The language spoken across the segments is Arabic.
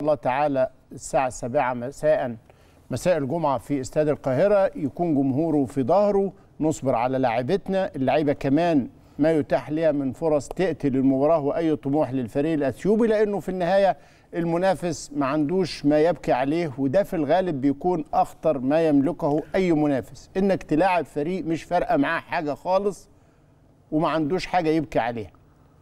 الله تعالى الساعة السابعة مساء مساء الجمعة في استاد القاهرة يكون جمهوره في ظهره نصبر على لاعبتنا اللعيبة كمان ما يتاح لها من فرص تقتل المباراة وأي طموح للفريق الأثيوبي لأنه في النهاية المنافس ما عندوش ما يبكي عليه وده في الغالب بيكون أخطر ما يملكه أي منافس إنك تلاعب فريق مش فارقة معاه حاجة خالص وما عندوش حاجة يبكي عليها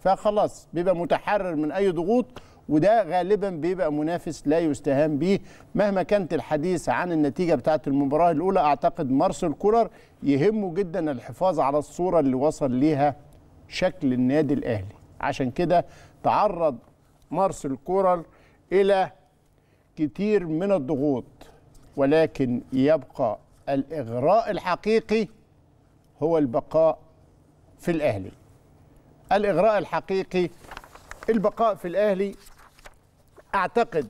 فخلاص بيبقى متحرر من أي ضغوط وده غالبا بيبقى منافس لا يستهان به مهما كانت الحديث عن النتيجه بتاعه المباراه الاولى اعتقد مارسيل كولر يهمه جدا الحفاظ على الصوره اللي وصل ليها شكل النادي الاهلي عشان كده تعرض مارسيل كولر الى كتير من الضغوط ولكن يبقى الاغراء الحقيقي هو البقاء في الاهلي الاغراء الحقيقي البقاء في الاهلي اعتقد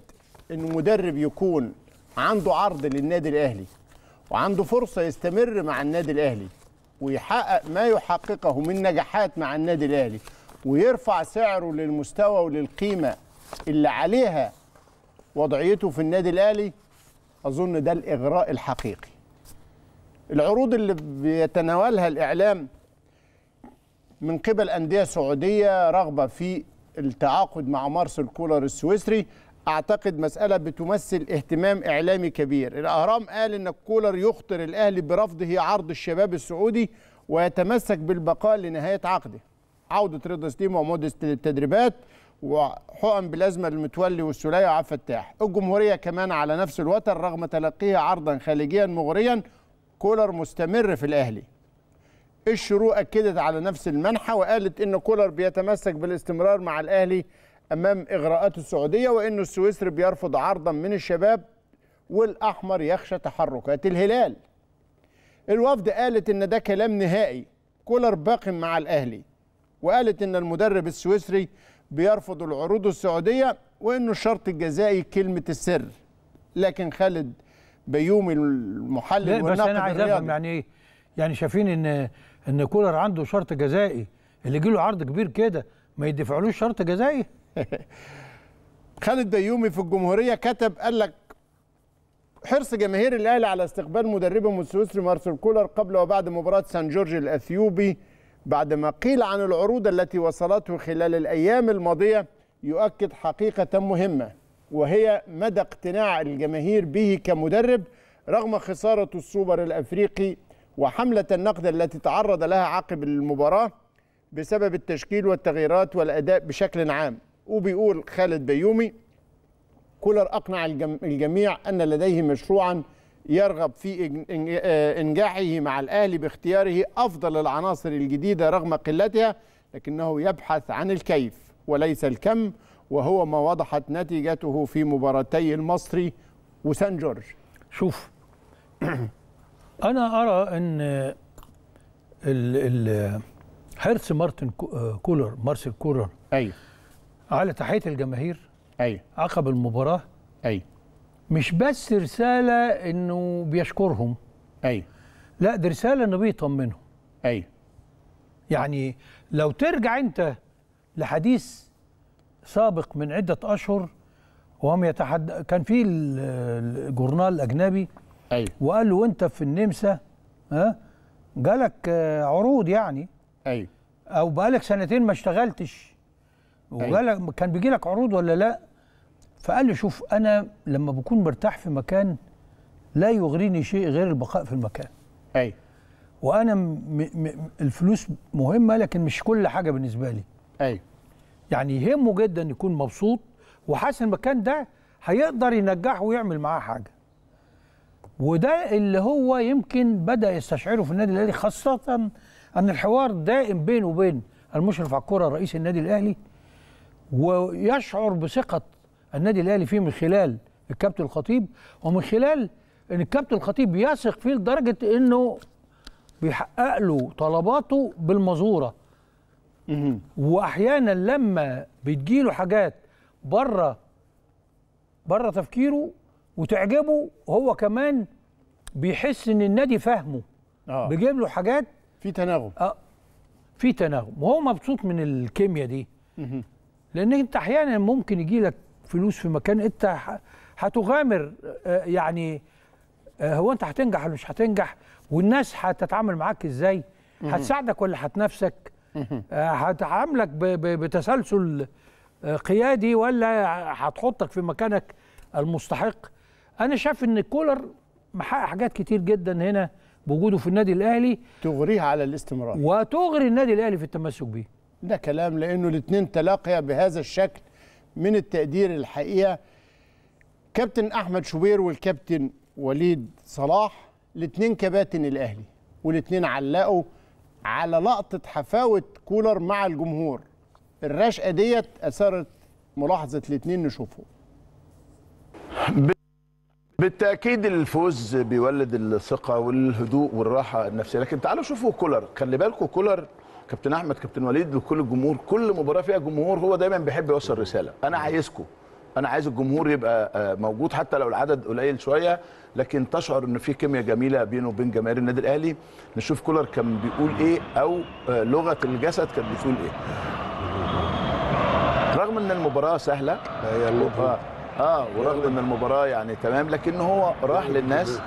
ان مدرب يكون عنده عرض للنادي الاهلي وعنده فرصه يستمر مع النادي الاهلي ويحقق ما يحققه من نجاحات مع النادي الاهلي ويرفع سعره للمستوى وللقيمه اللي عليها وضعيته في النادي الاهلي اظن ده الاغراء الحقيقي العروض اللي بيتناولها الاعلام من قبل انديه سعوديه رغبه في التعاقد مع مارسيل كولر السويسري اعتقد مساله بتمثل اهتمام اعلامي كبير الاهرام قال ان كولر يخطر الاهلي برفضه عرض الشباب السعودي ويتمسك بالبقاء لنهايه عقده عوده رضا سليم ومودست للتدريبات وحقن بالازمه المتولي والسوليه وعبد الفتاح الجمهوريه كمان على نفس الوتر رغم تلقيه عرضا خارجيا مغريا كولر مستمر في الاهلي الشروق اكدت على نفس المنحة وقالت ان كولر بيتمسك بالاستمرار مع الاهلي امام اغراءات السعودية وانه السويسري بيرفض عرضا من الشباب والاحمر يخشى تحركات الهلال الوفد قالت ان ده كلام نهائي كولر باقي مع الاهلي وقالت ان المدرب السويسري بيرفض العروض السعودية وانه الشرط الجزائي كلمة السر لكن خالد بيومي المحلل والناقد بس انا عايز افهم يعني ايه يعني شايفين ان ان كولر عنده شرط جزائي اللي يجي له عرض كبير كده ما يدفعلوش شرط جزائي خالد ديومي في الجمهوريه كتب قال لك حرص جماهير الاهلي على استقبال مدربهم السويسري مارسيل كولر قبل وبعد مباراه سان جورج الاثيوبي بعد ما قيل عن العروض التي وصلته خلال الايام الماضيه يؤكد حقيقه مهمه وهي مدى اقتناع الجماهير به كمدرب رغم خساره السوبر الافريقي وحملة النقد التي تعرض لها عقب المباراة بسبب التشكيل والتغييرات والأداء بشكل عام وبيقول خالد بيومي كولر أقنع الجميع أن لديه مشروعا يرغب في آه، إنجاحه مع الأهلي باختياره أفضل العناصر الجديدة رغم قلتها لكنه يبحث عن الكيف وليس الكم وهو ما وضحت نتيجته في مباراتي المصري وسان جورج شوف انا ارى ان حرص مارتن آه، كولر مارسيل كولر ايوه على تحيه الجماهير ايوه عقب المباراه ايوه مش بس رساله انه بيشكرهم ايوه لا دي رساله انه بيطمنهم ايوه يعني لو ترجع انت لحديث سابق من عده اشهر وهم يتحد كان في الجورنال الاجنبي ايوه وقال له وانت في النمسا ها جالك آه، عروض يعني ايوه او بقالك سنتين ما اشتغلتش وجالك كان بيجي لك عروض ولا لا فقال لي شوف انا لما بكون مرتاح في مكان لا يغريني شيء غير البقاء في المكان ايوه وانا م م الفلوس مهمه لكن مش كل حاجه بالنسبه لي ايوه يعني يهمه جدا يكون مبسوط وحاسس المكان ده هيقدر ينجحه ويعمل معاه حاجه وده اللي هو يمكن بدا يستشعره في النادي الاهلي خاصه ان الحوار دائم بينه وبين المشرف على الكوره رئيس النادي الاهلي ويشعر بثقه النادي الاهلي فيه من خلال الكابتن الخطيب ومن خلال ان الكابتن الخطيب يثق فيه لدرجه انه بيحقق له طلباته بالمزوره واحيانا لما بتجيله حاجات بره بره تفكيره وتعجبه هو كمان بيحس ان النادي فاهمه آه. بيجيب له حاجات في تناغم اه في تناغم وهو مبسوط من الكيمياء دي لان انت احيانا ممكن يجي لك فلوس في مكان انت هتغامر آه، آه، يعني آه، هو انت هتنجح ولا مش هتنجح والناس هتتعامل معاك ازاي هتساعدك ولا هتنافسك هتعاملك بتسلسل قيادي ولا هتحطك في مكانك المستحق انا شايف ان كولر محقق حاجات كتير جدا هنا بوجوده في النادي الاهلي تغريها على الاستمرار وتغري النادي الاهلي في التمسك بيه ده كلام لانه الاثنين تلاقيا بهذا الشكل من التقدير الحقيقه كابتن احمد شوبير والكابتن وليد صلاح الاثنين كباتن الاهلي والاثنين علقوا على لقطه حفاوه كولر مع الجمهور الرشقه ديت اثارت ملاحظه الاثنين نشوفه بالتاكيد الفوز بيولد الثقه والهدوء والراحه النفسيه لكن تعالوا شوفوا كولر خلي بالكم كولر كابتن احمد كابتن وليد وكل الجمهور كل مباراه فيها جمهور هو دايما بيحب يوصل رساله انا عايزكم انا عايز الجمهور يبقى آه، موجود حتى لو العدد قليل شويه لكن تشعر ان في كيمياء جميله بينه وبين جماهير النادي الاهلي نشوف كولر كان بيقول ايه او آه، لغه الجسد كانت بتقول ايه رغم ان المباراه سهله هي آه، اه ورغم ان المباراه يعني تمام لكن هو راح للناس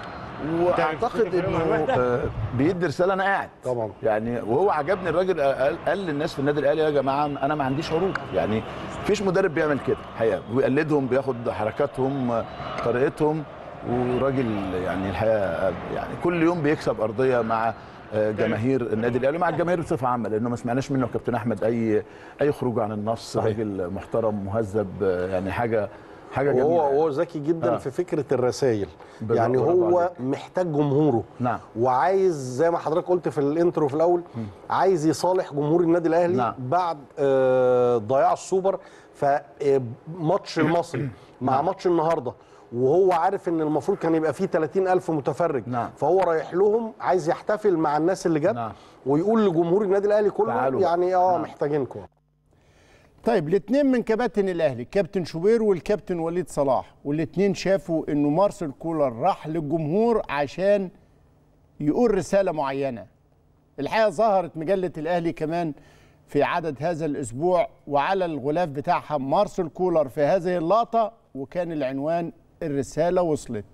واعتقد يعني انه يعني آه، بيدي رساله انا قاعد طبعا يعني وهو عجبني الراجل آه، قال للناس في النادي الاهلي يا جماعه انا ما عنديش عروض يعني فيش مدرب بيعمل كده الحقيقه بيقلدهم بياخد حركاتهم آه، طريقتهم وراجل يعني الحقيقه يعني كل يوم بيكسب ارضيه مع جماهير النادي الاهلي مع الجماهير بصفه عامه لانه ما سمعناش منه كابتن احمد اي اي خروج عن النص راجل محترم مهذب يعني حاجه حاجه جميله يعني. وهو هو ذكي جدا آه. في فكره الرسائل يعني هو عليك. محتاج جمهوره نعم. وعايز زي ما حضرتك قلت في الانترو في الاول م. عايز يصالح جمهور النادي الاهلي نعم. بعد آه ضياع السوبر فماتش آه، المصري مع نعم. ماتش النهارده وهو عارف ان المفروض كان يبقى فيه 30000 متفرج نعم. فهو رايح لهم عايز يحتفل مع الناس اللي جت نعم. ويقول لجمهور النادي الاهلي كله تعالوا. يعني اه نعم. محتاجينكم طيب الاثنين من كباتن الاهلي كابتن شوبير والكابتن وليد صلاح والاثنين شافوا انه مارسيل كولر راح للجمهور عشان يقول رساله معينه الحقيقه ظهرت مجله الاهلي كمان في عدد هذا الاسبوع وعلى الغلاف بتاعها مارسيل كولر في هذه اللقطه وكان العنوان الرساله وصلت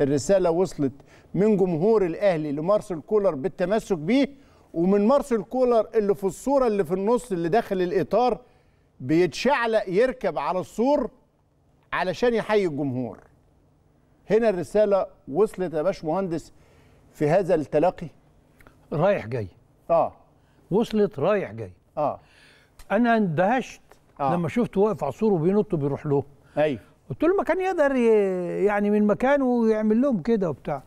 الرساله وصلت من جمهور الاهلي لمارسيل كولر بالتمسك بيه ومن مارسيل كولر اللي في الصوره اللي في النص اللي داخل الاطار بيتشعلق يركب على السور علشان يحيي الجمهور هنا الرساله وصلت يا باشمهندس في هذا التلاقي رايح جاي اه وصلت رايح جاي اه انا اندهشت آه. لما شفته واقف على السور وبينط وبيروح له ايوه قلت له ما كان يقدر يعني من مكانه يعمل لهم كده وبتاع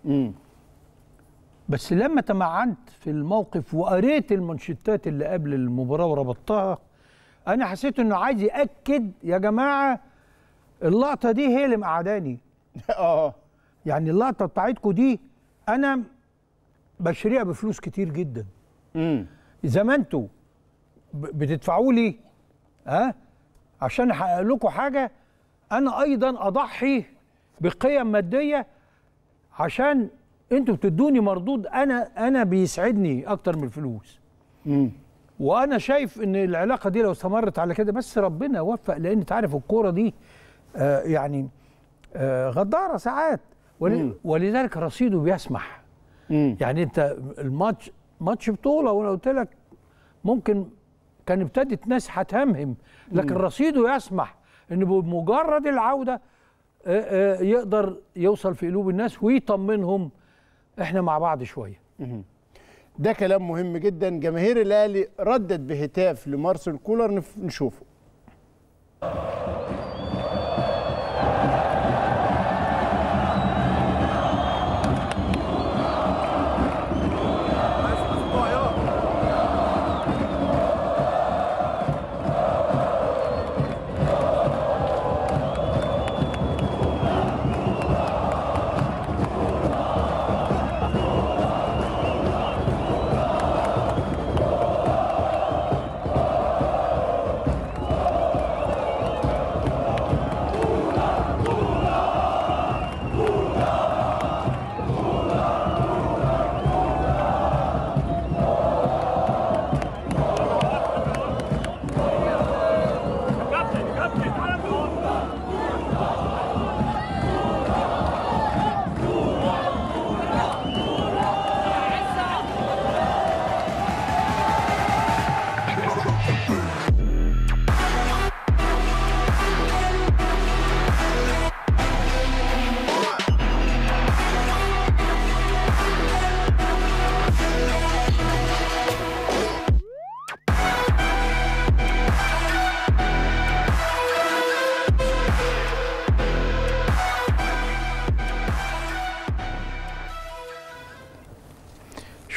بس لما تمعنت في الموقف وقريت المانشيتات اللي قبل المباراه وربطتها انا حسيت انه عايز ياكد يا جماعه اللقطه دي هي اللي مقعداني اه يعني اللقطه بتاعتكم دي انا بشريها بفلوس كتير جدا امم ما انتوا بتدفعوا لي ها عشان احقق لكم حاجه انا ايضا اضحي بقيم ماديه عشان انتوا بتدوني مردود انا انا بيسعدني اكتر من الفلوس مم. وانا شايف ان العلاقه دي لو استمرت على كده بس ربنا وفق لان انت عارف الكوره دي آه يعني آه غداره ساعات ول ولذلك رصيده بيسمح مم. يعني انت الماتش ماتش بطوله وانا قلت لك ممكن كان ابتدت ناس هتهمهم لكن مم. رصيده يسمح ان بمجرد العوده آه، آه، يقدر يوصل في قلوب الناس ويطمنهم احنا مع بعض شويه ده كلام مهم جدا جماهير الاهلي ردت بهتاف لمارسيل كولر نشوفه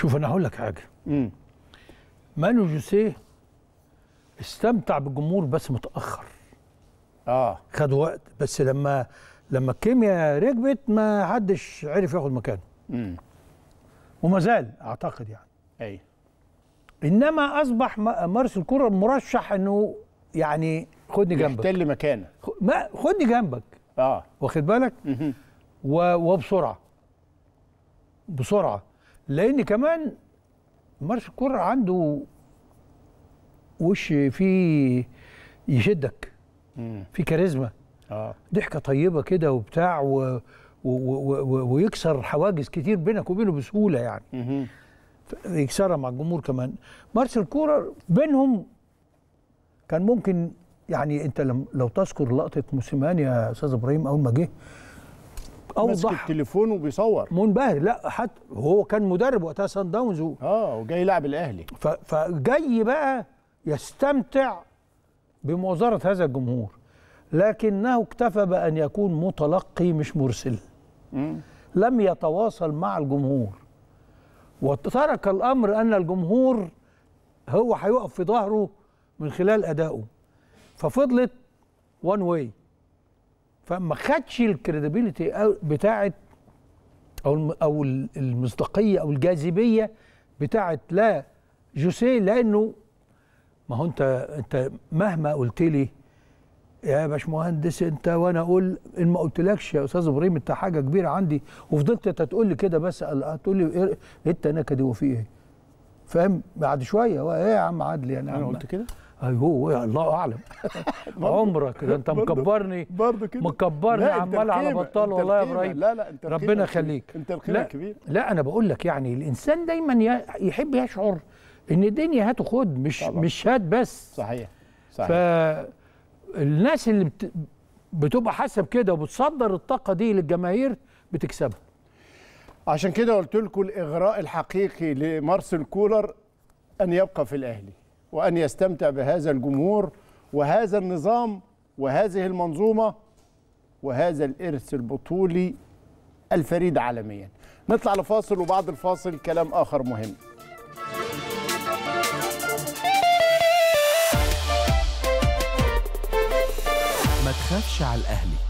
شوف انا هقول لك حاجه امم مانو جوسيه استمتع بالجمهور بس متاخر اه خد وقت بس لما لما الكيمياء ركبت ما حدش عرف ياخد مكانه امم وما زال اعتقد يعني اي انما اصبح مارس الكره مرشح انه يعني خدني جنبك يحتل مكانه ما خدني جنبك اه واخد بالك وبسرعه بسرعه لان كمان مارس الكرة عنده وش فيه يشدك في كاريزما اه ضحكه طيبه كده وبتاع و... و... و... ويكسر حواجز كتير بينك وبينه بسهوله يعني يكسرها مع الجمهور كمان مارسيل كورر بينهم كان ممكن يعني انت لو تذكر لقطه موسيماني يا استاذ ابراهيم اول ما جه اوضح ماسك التليفون وبيصور منبهر لا حتى هو كان مدرب وقتها سان داونز اه وجاي يلعب الاهلي فجاي بقى يستمتع بمؤازره هذا الجمهور لكنه اكتفى بان يكون متلقي مش مرسل مم. لم يتواصل مع الجمهور وترك الامر ان الجمهور هو هيقف في ظهره من خلال ادائه ففضلت وان واي فما خدش الكريديبيليتي بتاعه او او المصداقيه او الجاذبيه بتاعه لا جوسيه لانه ما هو انت انت مهما قلت لي يا باشمهندس انت وانا اقول ان ما قلتلكش يا استاذ ابراهيم انت حاجه كبيره عندي وفضلت انت تقول لي كده بس هتقول لي انت إيه، إيه نكدي وفي ايه؟ فاهم بعد شويه ايه يا عم عدلي يعني انا قلت كده ايوه الله اعلم عمرك ده انت مكبرني برضه كده مكبرني عمال على بطال والله يا ابراهيم لا لا انت ربنا يخليك انت الخير الكبير لا انا بقول لك يعني الانسان دايما يحب يشعر ان الدنيا هات وخد مش طبعا. مش هات بس صحيح صحيح فالناس اللي بت... بتبقى حسب كده وبتصدر الطاقه دي للجماهير بتكسبها عشان كده قلت لكم الاغراء الحقيقي لمارسيل كولر ان يبقى في الاهلي وأن يستمتع بهذا الجمهور وهذا النظام وهذه المنظومة وهذا الإرث البطولي الفريد عالميا نطلع لفاصل وبعد الفاصل كلام آخر مهم ما تخافش على الأهلي